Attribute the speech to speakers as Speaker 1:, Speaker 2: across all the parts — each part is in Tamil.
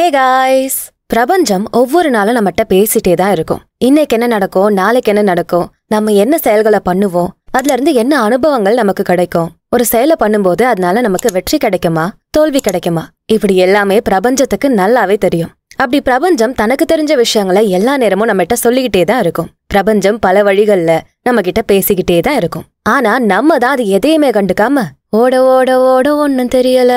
Speaker 1: ஹே காய்ஸ் பிரபஞ்சம் ஒவ்வொரு நாளும் நம்மகிட்ட பேசிட்டே தான் இருக்கும் இன்னைக்கு என்ன நடக்கும் நாளைக்கு என்ன நடக்கும் நம்ம என்ன செயல்களை பண்ணுவோம் அதுல இருந்து என்ன அனுபவங்கள் நமக்கு கிடைக்கும் ஒரு செயலை பண்ணும்போது அதனால நமக்கு வெற்றி கிடைக்குமா தோல்வி கிடைக்குமா இப்படி எல்லாமே பிரபஞ்சத்துக்கு நல்லாவே தெரியும் அப்படி பிரபஞ்சம் தனக்கு தெரிஞ்ச விஷயங்களை எல்லா நேரமும் நம்மகிட்ட சொல்லிக்கிட்டே தான் இருக்கும் பிரபஞ்சம் பல வழிகள்ல நம்ம கிட்ட பேசிக்கிட்டே தான் இருக்கும் ஆனா நம்ம தான் அது எதையுமே கண்டுக்காம ஓட ஓட ஓட ஒன்னும் தெரியல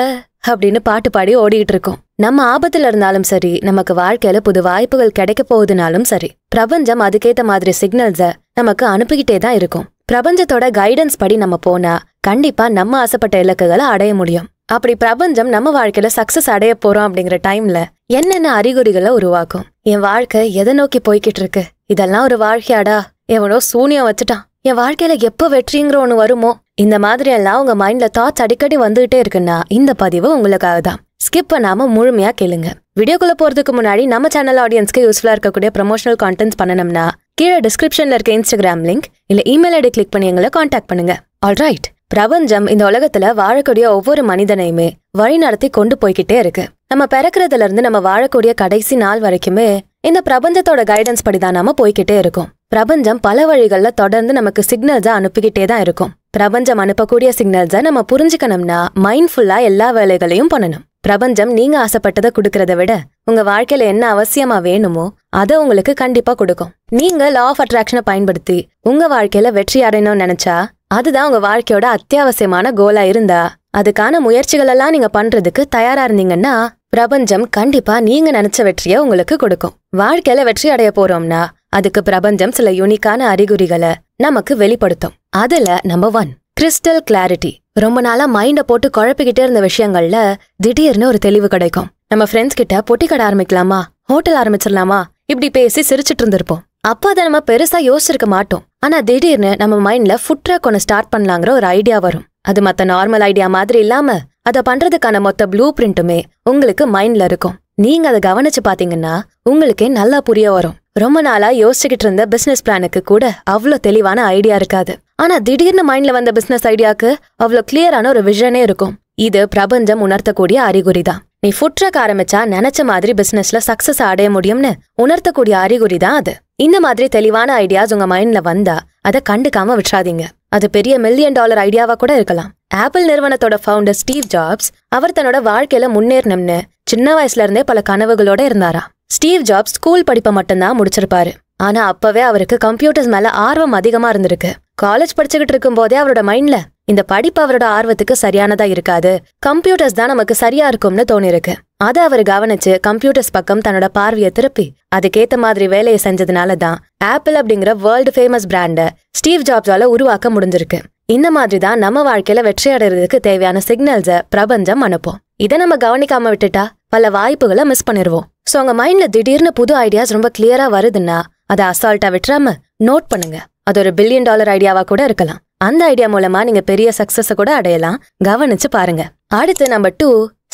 Speaker 1: அப்படின்னு பாட்டு பாடி ஓடிக்கிட்டு இருக்கோம் நம்ம ஆபத்துல இருந்தாலும் சரி நமக்கு வாழ்க்கையில புது வாய்ப்புகள் கிடைக்க போகுதுனாலும் சரி பிரபஞ்சம் அதுக்கேத்த மாதிரி சிக்னல்ஸ நமக்கு அனுப்பிக்கிட்டே தான் இருக்கும் பிரபஞ்சத்தோட கைடன்ஸ் படி நம்ம போனா கண்டிப்பா நம்ம ஆசைப்பட்ட இலக்குகளை அடைய முடியும் அப்படி பிரபஞ்சம் நம்ம வாழ்க்கையில சக்சஸ் அடைய போறோம் அப்படிங்கிற டைம்ல என்னென்ன அறிகுறிகளை உருவாக்கும் என் வாழ்க்கை எதை நோக்கி போய்கிட்டு இருக்கு இதெல்லாம் ஒரு வாழ்க்கையாடா எவனோ சூனியம் வச்சுட்டான் என் வாழ்க்கையில எப்போ வெற்றிங்கிற ஒண்ணு வருமோ இந்த மாதிரி எல்லாம் உங்க மைண்ட்ல தாட்ஸ் அடிக்கடி வந்துகிட்டே இருக்குன்னா இந்த பதிவு உங்களுக்காக தான் ஸ்கிப் பண்ணாம முழுமையா கேளுங்க வீடியோக்குள்ளே போகிறதுக்கு முன்னாடி நம்ம சேனல் ஆடியன்ஸ்க்கு யூஸ்ஃபுல்லாக இருக்கக்கூடிய ப்ரமோஷனல் கான்டென்ட் பண்ணணும்னா கீழே டிஸ்கிரிப்ஷன்ல இருக்க இன்ஸ்டாகிராம் லிங்க் இல்லை இமெயில் ஐடி கிளிக் பண்ணி எங்களை காண்டாக்ட் பண்ணுங்க ரைட் பிரபஞ்சம் இந்த உலகத்துல வாழக்கூடிய ஒவ்வொரு மனிதனையுமே வழி நடத்தி கொண்டு போய்கிட்டே இருக்கு நம்ம பிறக்கிறதுல இருந்து நம்ம வாழக்கூடிய கடைசி நாள் வரைக்குமே இந்த பிரபஞ்சத்தோட கைடன்ஸ் படிதான் நாம போய்கிட்டே இருக்கும் பிரபஞ்சம் பல வழிகள்ல தொடர்ந்து நமக்கு சிக்னல்ஸ் அனுப்பிக்கிட்டே தான் இருக்கும் பிரபஞ்சம் அனுப்பக்கூடிய சிக்னல்ஸை நம்ம புரிஞ்சுக்கணும்னா மைண்ட்ஃபுல்லா எல்லா வேலைகளையும் பண்ணணும் பிரபஞ்சம் நீங்க ஆசைப்பட்டதை கொடுக்கறத விட உங்க வாழ்க்கையில என்ன அவசியமா வேணுமோ அதை உங்களுக்கு கண்டிப்பா கொடுக்கும் நீங்க லா ஆஃப் அட்ராக்ஷனை பயன்படுத்தி உங்க வாழ்க்கையில வெற்றி அடையணும்னு நினைச்சா அதுதான் உங்க வாழ்க்கையோட அத்தியாவசியமான கோலா இருந்தா அதுக்கான முயற்சிகள் எல்லாம் நீங்க பண்றதுக்கு தயாரா இருந்தீங்கன்னா பிரபஞ்சம் கண்டிப்பா நீங்க நினைச்ச வெற்றியை உங்களுக்கு கொடுக்கும் வாழ்க்கையில வெற்றி அடைய போறோம்னா அதுக்கு பிரபஞ்சம் சில யூனிக்கான அறிகுறிகளை நமக்கு வெளிப்படுத்தும் அதுல நம்பர் ஒன் கிறிஸ்டல் கிளாரிட்டி ரொம்ப நாளாக மைண்டை போட்டு குழப்பிக்கிட்டே இருந்த விஷயங்கள்ல திடீர்னு ஒரு தெளிவு கிடைக்கும் நம்ம ஃப்ரெண்ட்ஸ் கிட்ட பொட்டி கடை ஆரம்பிக்கலாமா ஹோட்டல் ஆரம்பிச்சிடலாமா இப்படி பேசி சிரிச்சிட்டு இருந்திருப்போம் அப்போ அதை நம்ம பெருசா யோசிச்சிருக்க மாட்டோம் ஆனா திடீர்னு நம்ம மைண்ட்ல ஃபுட் ட்ராக் ஒன்று ஸ்டார்ட் பண்ணலாங்கிற ஒரு ஐடியா வரும் அது மற்ற நார்மல் ஐடியா மாதிரி இல்லாம அதை பண்றதுக்கான மொத்த ப்ளூ பிரிண்ட்டுமே உங்களுக்கு மைண்ட்ல இருக்கும் நீங்க அதை கவனிச்சு பாத்தீங்கன்னா உங்களுக்கே நல்லா புரிய வரும் ரொம்ப நாளா யோசிச்சுக்கிட்டு இருந்த பிசினஸ் பிளானுக்கு கூட அவ்வளோ தெளிவான ஐடியா இருக்காது ஆனா திடீர்னு மைண்ட்ல வந்த பிசினஸ் ஐடியாக்கு அவ்வளோ கிளியரான ஒரு விஷனே இருக்கும் இது பிரபஞ்சம் உணர்த்தக்கூடிய அறிகுறி தான் நீ ஃபுட் ட்ரக் ஆரம்பிச்சா நினைச்ச மாதிரி பிசினஸ்ல சக்சஸ் அடைய முடியும்னு உணர்த்தக்கூடிய அறிகுறி தான் அது இந்த மாதிரி தெளிவான ஐடியாஸ் உங்க மைண்ட்ல வந்தா அதை கண்டுக்காம விட்டுறாதீங்க அது பெரிய மில்லியன் டாலர் ஐடியாவா கூட இருக்கலாம் ஆப்பிள் நிறுவனத்தோட ஃபவுண்டர் ஸ்டீவ் ஜாப்ஸ் அவர் தன்னோட வாழ்க்கையில முன்னேறணும்னு சின்ன வயசுல இருந்தே பல கனவுகளோட இருந்தாரா ஸ்டீவ் ஜாப்ஸ் ஸ்கூல் படிப்பை மட்டும்தான் முடிச்சிருப்பாரு ஆனா அப்பவே அவருக்கு கம்ப்யூட்டர்ஸ் மேல ஆர்வம் அதிகமா இருந்திருக்கு காலேஜ் படிச்சுக்கிட்டு இருக்கும்போதே அவரோட மைண்ட்ல இந்த படிப்பு அவரோட ஆர்வத்துக்கு சரியானதா இருக்காது கம்ப்யூட்டர்ஸ் தான் நமக்கு சரியா இருக்கும்னு தோணிருக்கு அதை அவர் கவனிச்சு கம்ப்யூட்டர்ஸ் பக்கம் தன்னோட பார்வையை திருப்பி அதுக்கேத்த மாதிரி வேலையை செஞ்சதுனால தான் ஆப்பிள் அப்படிங்கிற வேர்ல்டு ஃபேமஸ் பிராண்டை ஸ்டீவ் ஜாப்ஸால உருவாக்க முடிஞ்சிருக்கு இந்த மாதிரி தான் நம்ம வாழ்க்கையில வெற்றி அடைறதுக்கு தேவையான சிக்னல்ஸை பிரபஞ்சம் அனுப்போம் இதை நம்ம கவனிக்காம விட்டுட்டா பல வாய்ப்புகளை மிஸ் பண்ணிருவோம் ஸோ உங்க மைண்ட்ல திடீர்னு புது ஐடியாஸ் ரொம்ப கிளியரா வருதுன்னா அதை அசால்ட்டா விட்டுறாம நோட் பண்ணுங்க அது ஒரு பில்லியன் டாலர் ஐடியாவா கூட இருக்கலாம் அந்த ஐடியா மூலமா நீங்க பெரிய சக்சஸ் கூட அடையலாம் கவனிச்சு பாருங்க அடுத்து நம்பர் டூ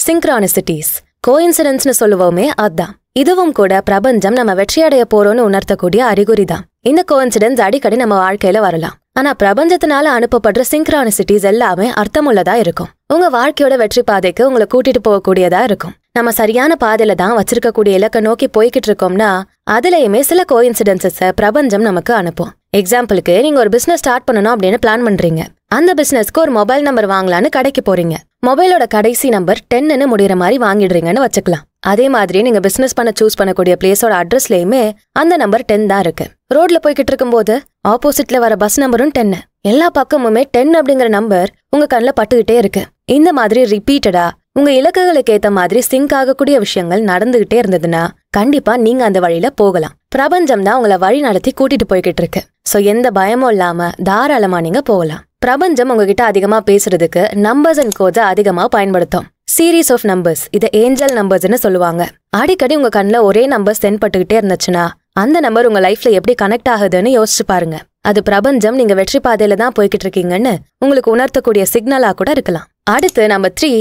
Speaker 1: சிங்க்ரானிசிட்டிஸ் கோயின்சிடன்ஸ் சொல்லுவோமே அதான் இதுவும் கூட பிரபஞ்சம் நம்ம வெற்றியடைய போறோம்னு உணர்த்தக்கூடிய அறிகுறி தான் இந்த கோயின்சிடன்ஸ் அடிக்கடி நம்ம வாழ்க்கையில வரலாம் ஆனா பிரபஞ்சத்தினால அனுப்பப்படுற சிங்க்ரானிசிட்டிஸ் எல்லாமே அர்த்தமுள்ளதா இருக்கும் உங்க வாழ்க்கையோட வெற்றி பாதைக்கு உங்களை கூட்டிட்டு போகக்கூடியதா இருக்கும் நம்ம சரியான பாதையில தான் வச்சிருக்கக்கூடிய இலக்கை நோக்கி போய்கிட்டு இருக்கோம்னா அதுலயுமே சில கோயின்சிடன்சஸ் பிரபஞ்சம் நமக்கு அனுப்பும் எக்ஸாம்பிளுக்கு நீங்கள் ஒரு பிஸ்னஸ் ஸ்டார்ட் பண்ணணும் அப்படின்னு பிளான் பண்ணுறீங்க அந்த பிஸ்னஸ்க்கு ஒரு மொபைல் நம்பர் வாங்கலான்னு கடைக்கு போகிறீங்க மொபைலோட கடைசி நம்பர் டென்னு முடிகிற மாதிரி வாங்கிடுறீங்கன்னு வச்சுக்கலாம் அதே மாதிரி நீங்கள் பிஸ்னஸ் பண்ண சூஸ் பண்ணக்கூடிய பிளேஸோட அட்ரஸ்லயுமே அந்த நம்பர் டென் தான் இருக்கு ரோட்ல போய்கிட்டு போது ஆப்போசிட்ல வர பஸ் நம்பரும் டென்னு எல்லா பக்கமுமே டென் அப்படிங்கிற நம்பர் உங்க கண்ணில் பட்டுக்கிட்டே இருக்கு இந்த மாதிரி ரிப்பீட்டடா உங்க இலக்குகளுக்கு ஏற்ற மாதிரி சிங்க் ஆகக்கூடிய விஷயங்கள் நடந்துகிட்டே இருந்ததுன்னா கண்டிப்பா நீங்க அந்த வழியில போகலாம் பிரபஞ்சம் தான் உங்களை வழி நடத்தி கூட்டிட்டு போய்கிட்டு இருக்கு ஸோ எந்த பயமும் இல்லாம தாராளமா நீங்க போகலாம் பிரபஞ்சம் உங்ககிட்ட அதிகமா பேசுறதுக்கு நம்பர்ஸ் அண்ட் கோத அதிகமா பயன்படுத்தும் சீரீஸ் ஆஃப் நம்பர்ஸ் இதை ஏஞ்சல் நம்பர்ஸ்னு சொல்லுவாங்க அடிக்கடி உங்க கண்ணில் ஒரே நம்பர்ஸ் தென்பட்டுகிட்டே இருந்துச்சுன்னா அந்த நம்பர் உங்க லைஃப்ல எப்படி கனெக்ட் ஆகுதுன்னு யோசிச்சு பாருங்க அது பிரபஞ்சம் நீங்க வெற்றி பாதையில தான் போய்கிட்டு இருக்கீங்கன்னு உங்களுக்கு உணர்த்தக்கூடிய சிக்னலா கூட இருக்கலாம் அடுத்து நம்பர் த்ரீ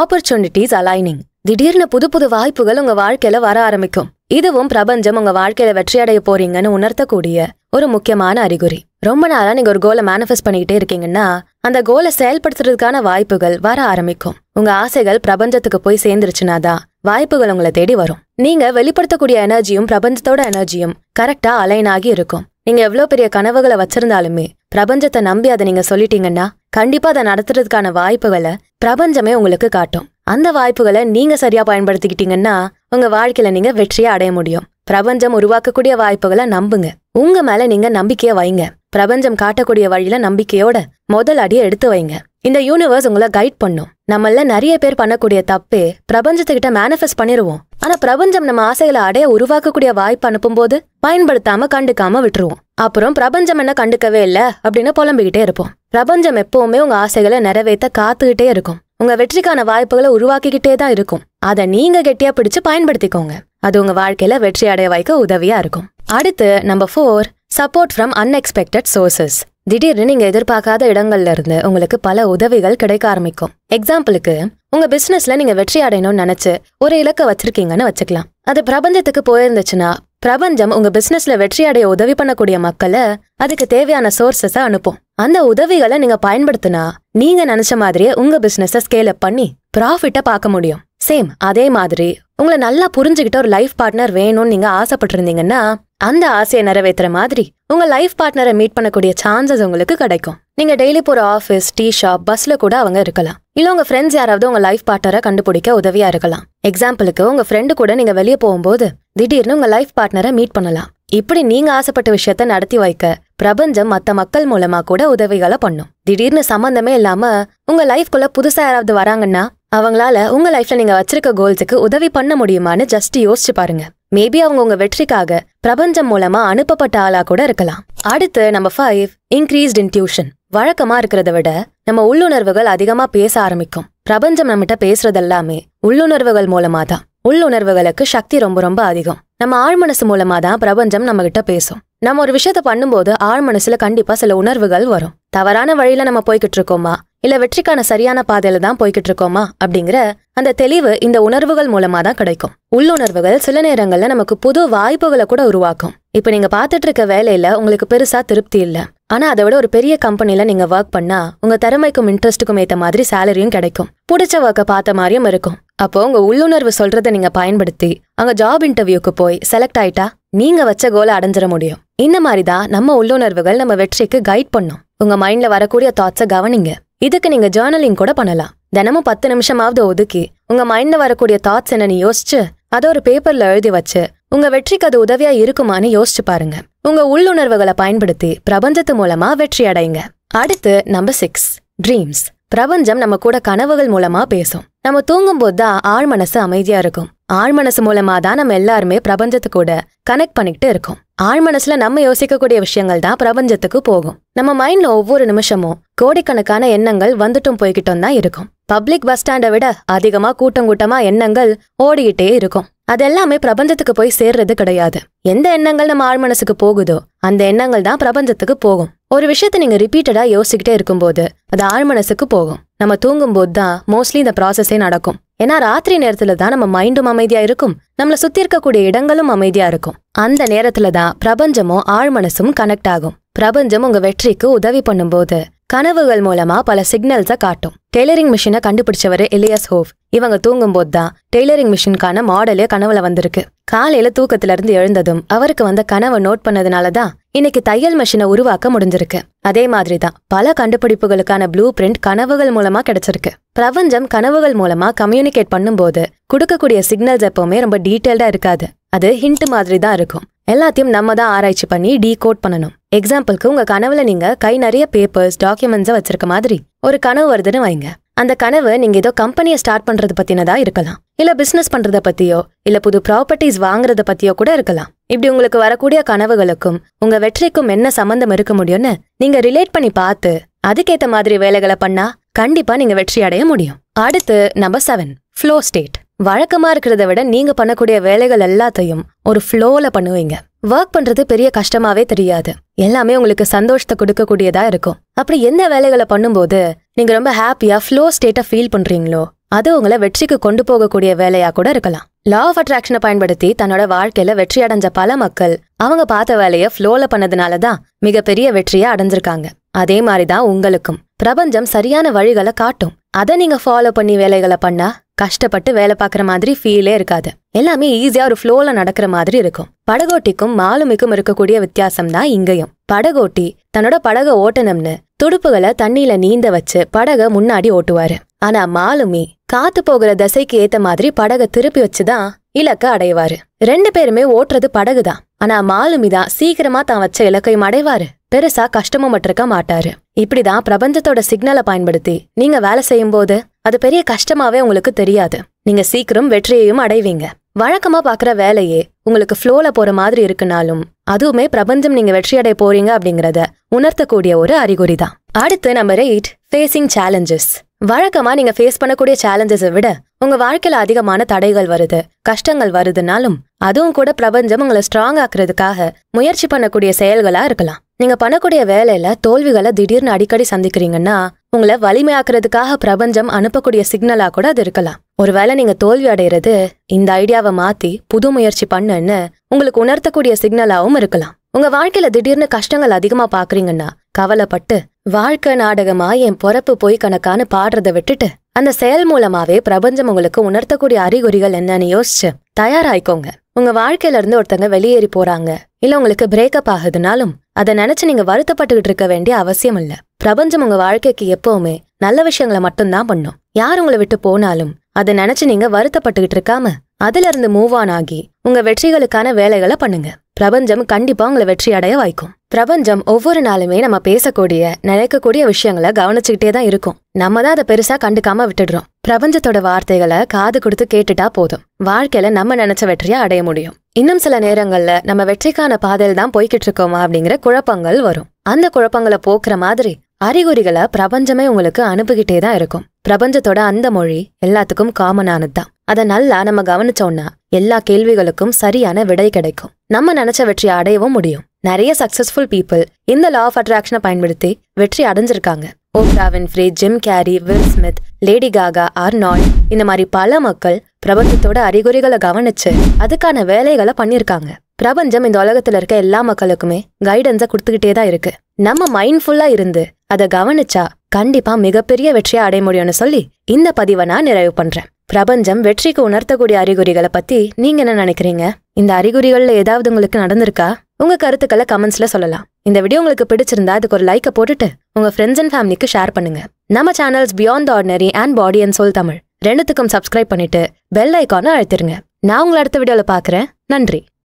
Speaker 1: ஆப்பர்ச்சுனிட்டிஸ் அலைனிங் திடீர்னு புது புது வாய்ப்புகள் உங்க வாழ்க்கையில வர ஆரம்பிக்கும் இதுவும் பிரபஞ்சம் உங்க வாழ்க்கையில வெற்றி அடைய போறீங்கன்னு உணர்த்தக்கூடிய ஒரு முக்கியமான அறிகுறி ரொம்ப நாளா நீங்க ஒரு கோலை மேனிஃபெஸ்ட் பண்ணிக்கிட்டே இருக்கீங்கன்னா அந்த கோலை செயல்படுத்துறதுக்கான வாய்ப்புகள் வர ஆரம்பிக்கும் உங்க ஆசைகள் பிரபஞ்சத்துக்கு போய் சேர்ந்துருச்சுனா தான் வாய்ப்புகள் உங்களை தேடி வரும் நீங்க வெளிப்படுத்தக்கூடிய எனர்ஜியும் பிரபஞ்சத்தோட எனர்ஜியும் கரெக்டா அலைன் ஆகி இருக்கும் நீங்க எவ்வளவு பெரிய கனவுகளை வச்சிருந்தாலுமே பிரபஞ்சத்தை நம்பி அதை நீங்க சொல்லிட்டீங்கன்னா கண்டிப்பா அதை நடத்துறதுக்கான வாய்ப்புகளை பிரபஞ்சமே உங்களுக்கு காட்டும் அந்த வாய்ப்புகளை நீங்க சரியா பயன்படுத்திக்கிட்டீங்கன்னா உங்க வாழ்க்கையில நீங்க வெற்றியை அடைய முடியும் பிரபஞ்சம் உருவாக்கக்கூடிய வாய்ப்புகளை நம்புங்க உங்க மேல நீங்க நம்பிக்கையை வைங்க பிரபஞ்சம் காட்டக்கூடிய வழியில நம்பிக்கையோட முதல் அடியை எடுத்து வைங்க இந்த யூனிவர்ஸ் உங்களை கைட் பண்ணும் நம்மள நிறைய பேர் பண்ணக்கூடிய தப்பே பிரபஞ்சத்துக்கிட்ட மேனிஃபெஸ்ட் பண்ணிடுவோம் ஆனா பிரபஞ்சம் நம்ம ஆசைகளை அடைய உருவாக்கக்கூடிய வாய்ப்பு அனுப்பும்போது பயன்படுத்தாம கண்டுக்காம விட்டுருவோம் அப்புறம் பிரபஞ்சம் என்ன கண்டுக்கவே இல்லை அப்படின்னு புலம்பிக்கிட்டே இருப்போம் பிரபஞ்சம் எப்பவுமே உங்க ஆசைகளை நிறைவேற்ற காத்துக்கிட்டே இருக்கும் உங்க வெற்றிக்கான வாய்ப்புகளை உருவாக்கிக்கிட்டே தான் இருக்கும் அதை நீங்க கெட்டியா பிடிச்சு பயன்படுத்திக்கோங்க அது உங்க வாழ்க்கையில வெற்றி அடைய வைக்க உதவியா இருக்கும் அடுத்து number four support from unexpected sources திடீர்னு நீங்க எதிர்பார்க்காத இடங்கள்ல இருந்து உங்களுக்கு பல உதவிகள் கிடைக்க ஆரம்பிக்கும் எக்ஸாம்பிளுக்கு உங்க பிசினஸ்ல நீங்க வெற்றி அடையணும்னு நினைச்சு ஒரு இலக்கை வச்சிருக்கீங்கன்னு வச்சுக்கலாம் அது பிரபஞ்சத்துக்கு போயிருந்துச்சுன்னா பிரபஞ்சம் உங்க பிசினஸ்ல வெற்றி அடைய உதவி பண்ணக்கூடிய மக்களை அதுக்கு தேவையான சோர்சஸ அனுப்பும் அந்த உதவிகளை நீங்க பயன்படுத்தினா நீங்க நினைச்ச மாதிரியே உங்க பிசினஸ ஸ்கேல் அப் பண்ணி ப்ராஃபிட்ட பார்க்க முடியும் சேம் அதே மாதிரி உங்களை நல்லா புரிஞ்சுக்கிட்ட ஒரு லைஃப் பார்ட்னர் வேணும்னு நீங்க ஆசைப்பட்டிருந்தீங்கன்னா அந்த ஆசையை நிறைவேற்றுற மாதிரி உங்க லைஃப் பார்ட்னரை மீட் பண்ணக்கூடிய சான்சஸ் உங்களுக்கு கிடைக்கும் நீங்க டெய்லி போற ஆஃபீஸ் டீ ஷாப் பஸ்ல கூட அவங்க இருக்கலாம் இல்ல உங்க ஃப்ரெண்ட்ஸ் யாராவது உங்க லைஃப் பார்ட்னரை கண்டுபிடிக்க உதவியா இருக்கலாம் எக்ஸாம்பிளுக்கு உங்க ஃப்ரெண்டு கூட நீங்க வெளியே போகும்போது திடீர்னு உங்க லைஃப் பார்ட்னரை மீட் பண்ணலாம் இப்படி நீங்க ஆசைப்பட்ட விஷயத்த நடத்தி வைக்க பிரபஞ்சம் மற்ற மக்கள் மூலமா கூட உதவிகளை பண்ணும் திடீர்னு சம்பந்தமே இல்லாம உங்க லைஃப்குள்ள புதுசா யாராவது வராங்கன்னா அவங்களால உங்க லைஃப்ல நீங்க வச்சிருக்க கோல்ஸுக்கு உதவி பண்ண முடியுமான்னு ஜஸ்ட் யோசிச்சு பாருங்க மேபி அவங்க உங்க வெற்றிக்காக பிரபஞ்சம் மூலமா அனுப்பப்பட்ட ஆளா கூட இருக்கலாம் அடுத்து நம்ம ஃபைவ் இன்க்ரீஸ்ட் இன்ட்யூஷன் வழக்கமா இருக்கிறத விட நம்ம உள்ளுணர்வுகள் அதிகமா பேச ஆரம்பிக்கும் பிரபஞ்சம் நம்மகிட்ட பேசுறது எல்லாமே உள்ளுணர்வுகள் மூலமா தான் உள்ளுணர்வுகளுக்கு சக்தி ரொம்ப ரொம்ப அதிகம் நம்ம ஆழ்மனசு மூலமா தான் பிரபஞ்சம் நம்ம கிட்ட பேசும் நம்ம ஒரு விஷயத்த பண்ணும்போது ஆழ்மனசுல கண்டிப்பா சில உணர்வுகள் வரும் தவறான வழியில நம்ம போய்கிட்டு இருக்கோமா இல்ல வெற்றிக்கான சரியான பாதையில தான் போய்கிட்டு இருக்கோமா அப்படிங்கிற அந்த தெளிவு இந்த உணர்வுகள் மூலமா தான் கிடைக்கும் உள்ளுணர்வுகள் சில நேரங்கள்ல நமக்கு புது வாய்ப்புகளை கூட உருவாக்கும் இப்போ நீங்கள் பாத்துட்டு இருக்க வேலையில் உங்களுக்கு பெருசாக திருப்தி இல்லை ஆனால் அதை விட ஒரு பெரிய கம்பெனியில் நீங்கள் ஒர்க் பண்ணால் உங்கள் திறமைக்கும் இன்ட்ரெஸ்ட்டுக்கும் ஏற்ற மாதிரி சேலரியும் கிடைக்கும் பிடிச்ச ஒர்க்கை பார்த்த மாதிரியும் இருக்கும் அப்போ உங்கள் உள்ளுணர்வு சொல்கிறத நீங்கள் பயன்படுத்தி அங்கே ஜாப் இன்டர்வியூக்கு போய் செலக்ட் ஆயிட்டா நீங்கள் வச்ச கோலை அடைஞ்சிட முடியும் இந்த மாதிரி தான் நம்ம உள்ளுணர்வுகள் நம்ம வெற்றிக்கு கைட் பண்ணும் உங்கள் மைண்டில் வரக்கூடிய தாட்ஸை கவனிங்க இதுக்கு நீங்கள் ஜேர்னலிங் கூட பண்ணலாம் தினமும் பத்து நிமிஷமாவது ஒதுக்கி உங்கள் மைண்டில் வரக்கூடிய தாட்ஸ் நீ யோசிச்சு அதை ஒரு பேப்பரில் எழுதி வச்சு உங்க வெற்றிக்கு அது உதவியா இருக்குமான்னு யோசிச்சு பாருங்க உங்க உள்ளுணர்வுகளை பயன்படுத்தி பிரபஞ்சத்து மூலமா வெற்றி அடையுங்க அடுத்து நம்பர் சிக்ஸ் ட்ரீம்ஸ் பிரபஞ்சம் நம்ம கூட கனவுகள் மூலமா பேசும் நம்ம தூங்கும்போது தான் ஆழ்மனசு அமைதியா இருக்கும் ஆழ்மனசு மூலமா தான் நம்ம எல்லாருமே பிரபஞ்சத்து கூட கனெக்ட் பண்ணிக்கிட்டு இருக்கோம் ஆழ்மனசுல நம்ம யோசிக்கக்கூடிய விஷயங்கள் தான் பிரபஞ்சத்துக்கு போகும் நம்ம மைண்ட்ல ஒவ்வொரு நிமிஷமும் கோடிக்கணக்கான எண்ணங்கள் வந்துட்டும் போய்கிட்டோம் தான் இருக்கும் பப்ளிக் பஸ் ஸ்டாண்டை விட அதிகமா கூட்டம் கூட்டமா எண்ணங்கள் ஓடிக்கிட்டே இருக்கும் அதெல்லாமே பிரபஞ்சத்துக்கு போய் சேர்றது கிடையாது எந்த எண்ணங்கள் நம்ம ஆழ்மனசுக்கு மனசுக்கு போகுதோ அந்த எண்ணங்கள் தான் பிரபஞ்சத்துக்கு போகும் ஒரு விஷயத்த நீங்க ரிப்பீட்டடா யோசிக்கிட்டே இருக்கும்போது அது ஆழ் மனசுக்கு போகும் நம்ம தூங்கும் போது தான் மோஸ்ட்லி இந்த ப்ராசஸே நடக்கும் ஏன்னா ராத்திரி நேரத்துல தான் நம்ம மைண்டும் அமைதியா இருக்கும் நம்மளை சுத்தி இருக்கக்கூடிய இடங்களும் அமைதியா இருக்கும் அந்த நேரத்துல தான் பிரபஞ்சமும் ஆழ் மனசும் கனெக்ட் ஆகும் பிரபஞ்சம் உங்க வெற்றிக்கு உதவி பண்ணும்போது கனவுகள் மூலமா பல சிக்னல்ஸை காட்டும் டெய்லரிங் மிஷினை கண்டுபிடிச்சவர் எலியஸ் ஹோவ் இவங்க தூங்கும்போது தான் டெய்லரிங் மிஷினுக்கான மாடலே கனவுல வந்திருக்கு காலையில தூக்கத்துல இருந்து எழுந்ததும் அவருக்கு வந்த கனவை நோட் பண்ணதுனால தான் இன்னைக்கு தையல் மிஷினை உருவாக்க முடிஞ்சிருக்கு அதே மாதிரி தான் பல கண்டுபிடிப்புகளுக்கான ப்ளூ பிரிண்ட் கனவுகள் மூலமா கிடைச்சிருக்கு பிரபஞ்சம் கனவுகள் மூலமா கம்யூனிகேட் பண்ணும்போது கொடுக்கக்கூடிய சிக்னல்ஸ் எப்பவுமே ரொம்ப டீட்டெயில்டா இருக்காது அது ஹிண்ட் மாதிரி தான் இருக்கும் எல்லாத்தையும் நம்ம தான் ஆராய்ச்சி பண்ணி டீ கோட் பண்ணணும் எக்ஸாம்பிளுக்கு உங்க கனவுல நீங்க கை நிறைய பேப்பர்ஸ் டாக்குமெண்ட்ஸை வச்சிருக்க மாதிரி ஒரு கனவு வருதுன்னு வைங்க அந்த கனவு நீங்க ஏதோ கம்பெனியை ஸ்டார்ட் பண்றது பத்தினதா இருக்கலாம் இல்ல பிசினஸ் பண்றத பத்தியோ இல்ல புது ப்ராப்பர்ட்டிஸ் வாங்குறத பத்தியோ கூட இருக்கலாம் இப்படி உங்களுக்கு வரக்கூடிய கனவுகளுக்கும் உங்க வெற்றிக்கும் என்ன சம்பந்தம் இருக்க முடியும்னு நீங்க ரிலேட் பண்ணி பார்த்து அதுக்கேத்த மாதிரி வேலைகளை பண்ணா கண்டிப்பா நீங்க வெற்றி அடைய முடியும் அடுத்து நம்பர் செவன் ஃப்ளோ ஸ்டேட் வழக்கமா இருக்கிறத விட நீங்க பண்ணக்கூடிய வேலைகள் எல்லாத்தையும் ஒரு ஃப்ளோல பண்ணுவீங்க ஒர்க் பண்றது பெரிய கஷ்டமாவே தெரியாது எல்லாமே உங்களுக்கு சந்தோஷத்தை கொடுக்கக்கூடியதா இருக்கும் அப்படி என்ன வேலைகளை பண்ணும்போது நீங்க ரொம்ப ஹாப்பியா ஃப்ளோ ஸ்டேட்டா ஃபீல் பண்றீங்களோ அது உங்களை வெற்றிக்கு கொண்டு போகக்கூடிய வேலையா கூட இருக்கலாம் லா ஆஃப் அட்ராக்ஷனை பயன்படுத்தி தன்னோட வாழ்க்கையில வெற்றி அடைஞ்ச பல மக்கள் அவங்க பார்த்த வேலையை ஃப்ளோல பண்ணதுனால தான் மிகப்பெரிய வெற்றியை அடைஞ்சிருக்காங்க அதே மாதிரி தான் உங்களுக்கும் பிரபஞ்சம் சரியான வழிகளை காட்டும் அதை நீங்க ஃபாலோ பண்ணி வேலைகளை பண்ணா கஷ்டப்பட்டு வேலை பார்க்குற மாதிரி ஃபீலே இருக்காது எல்லாமே ஈஸியா ஒரு ஃப்ளோல நடக்கிற மாதிரி இருக்கும் படகோட்டிக்கும் மாலுமிக்கும் இருக்கக்கூடிய வித்தியாசம் தான் இங்கேயும் படகோட்டி தன்னோட படக ஓட்டணும்னு துடுப்புகளை தண்ணியில நீந்த வச்சு படக முன்னாடி ஓட்டுவாரு ஆனா மாலுமி காத்து போகிற தசைக்கு ஏத்த மாதிரி படக திருப்பி வச்சுதான் இலக்க அடைவாரு ரெண்டு பேருமே ஓட்டுறது படகு தான் ஆனா மாலுமி தான் சீக்கிரமா தான் வச்ச இலக்கையும் அடைவாரு பெருசா கஷ்டமும் மட்டிருக்க மாட்டாரு இப்படிதான் பிரபஞ்சத்தோட சிக்னலை பயன்படுத்தி நீங்க வேலை செய்யும் போது அது பெரிய கஷ்டமாவே உங்களுக்கு தெரியாது நீங்க சீக்கிரம் வெற்றியையும் அடைவீங்க வழக்கமா பாக்குற வேலையே உங்களுக்கு ஃப்ளோல போற மாதிரி இருக்குனாலும் அதுவுமே பிரபஞ்சம் நீங்க வெற்றியடை போறீங்க அப்படிங்கிறத உணர்த்தக்கூடிய ஒரு அறிகுறி தான் அடுத்து நம்பர் எயிட் ஃபேஸிங் சேலஞ்சஸ் வழக்கமா நீங்க ஃபேஸ் பண்ணக்கூடிய சேலஞ்சஸை விட உங்க வாழ்க்கையில அதிகமான தடைகள் வருது கஷ்டங்கள் வருதுனாலும் அதுவும் கூட பிரபஞ்சம் உங்களை ஸ்ட்ராங் ஆக்குறதுக்காக முயற்சி பண்ணக்கூடிய செயல்களா இருக்கலாம் நீங்க பண்ணக்கூடிய வேலையில தோல்விகளை திடீர்னு அடிக்கடி சந்திக்கிறீங்கன்னா உங்களை வலிமையாக்குறதுக்காக பிரபஞ்சம் அனுப்பக்கூடிய சிக்னலாக கூட அது இருக்கலாம் ஒருவேளை நீங்க தோல்வி அடைகிறது இந்த ஐடியாவை மாத்தி புது முயற்சி பண்ணுன்னு உங்களுக்கு உணர்த்தக்கூடிய சிக்னலாவும் இருக்கலாம் உங்க வாழ்க்கையில திடீர்னு கஷ்டங்கள் அதிகமா பாக்குறீங்கன்னா கவலைப்பட்டு வாழ்க்கை நாடகமா என் பொறப்பு போய் கணக்கானு பாடுறதை விட்டுட்டு அந்த செயல் மூலமாவே பிரபஞ்சம் உங்களுக்கு உணர்த்தக்கூடிய அறிகுறிகள் என்னன்னு யோசிச்சு தயாராயிக்கோங்க உங்க வாழ்க்கையில இருந்து ஒருத்தங்க வெளியேறி போறாங்க இல்ல உங்களுக்கு பிரேக்கப் ஆகுதுனாலும் அதை நினைச்சு நீங்க வருத்தப்பட்டுகிட்டு இருக்க வேண்டிய அவசியம் இல்ல பிரபஞ்சம் உங்க வாழ்க்கைக்கு எப்பவுமே நல்ல விஷயங்களை மட்டும்தான் பண்ணும் யார் உங்களை விட்டு போனாலும் அதை நினைச்சு நீங்க வருத்தப்பட்டுக்கிட்டு இருக்காம அதுல இருந்து மூவ் ஆன் ஆகி உங்க வெற்றிகளுக்கான வேலைகளை பண்ணுங்க பிரபஞ்சம் கண்டிப்பா உங்களை வெற்றி அடைய வாய்க்கும் பிரபஞ்சம் ஒவ்வொரு நாளுமே நம்ம பேசக்கூடிய நினைக்கக்கூடிய விஷயங்களை கவனிச்சுக்கிட்டே தான் இருக்கும் நம்ம தான் அதை பெருசா கண்டுக்காம விட்டுடுறோம் பிரபஞ்சத்தோட வார்த்தைகளை காது கொடுத்து கேட்டுட்டா போதும் வாழ்க்கையில நம்ம நினைச்ச வெற்றியை அடைய முடியும் இன்னும் சில நேரங்கள்ல நம்ம வெற்றிக்கான பாதையில் தான் போய்கிட்டு இருக்கோமா அப்படிங்கிற குழப்பங்கள் வரும் அந்த குழப்பங்களை போக்குற மாதிரி அறிகுறிகளை பிரபஞ்சமே உங்களுக்கு அனுப்புகிட்டே தான் இருக்கும் பிரபஞ்சத்தோட அந்த மொழி எல்லாத்துக்கும் காமனானது தான் அதை நல்லா நம்ம கவனிச்சோம்னா எல்லா கேள்விகளுக்கும் சரியான விடை கிடைக்கும் நம்ம நினைச்ச வெற்றி அடையவும் முடியும் நிறைய சக்சஸ்ஃபுல் பீப்புள் இந்த லா ஆஃப் அட்ராக்ஷனை பயன்படுத்தி வெற்றி அடைஞ்சிருக்காங்க Oprah Winfrey Jim Carrey Will Smith Lady Gaga நாய் இந்த மாதிரி பல மக்கள் பிரபஞ்சத்தோட அறிகுறிகளை கவனிச்சு அதுக்கான வேலைகளை பண்ணியிருக்காங்க பிரபஞ்சம் இந்த உலகத்துல இருக்க எல்லா மக்களுக்குமே கைடன்ஸை கொடுத்துக்கிட்டே தான் இருக்கு நம்ம மைண்ட்ஃபுல்லா இருந்து அதை கவனிச்சா கண்டிப்பா மிகப்பெரிய வெற்றியை அடைய முடியும்னு சொல்லி இந்த பதிவை நான் நிறைவு பண்றேன் பிரபஞ்சம் வெற்றிக்கு உணர்த்தக்கூடிய அறிகுறிகளை பத்தி நீங்க என்ன நினைக்கிறீங்க இந்த அறிகுறிகள்ல ஏதாவது உங்களுக்கு நடந்திருக்கா உங்க கருத்துக்களை கமெண்ட்ஸ்ல சொல்லலாம் இந்த வீடியோ உங்களுக்கு பிடிச்சிருந்தா அதுக்கு ஒரு லைக்கை போட்டுட்டு உங்க ஃப்ரெண்ட்ஸ் அண்ட் ஃபேமிலிக்கு ஷேர் பண்ணுங்க நம்ம channels beyond ordinary and body and soul Tamil ரெண்டுத்துக்கும் சப்ஸ்கிரைப் பண்ணிட்டு பெல் ஐக்கானை அழுத்திருங்க நான் உங்களை அடுத்த வீடியோல பார்க்குறேன் நன்றி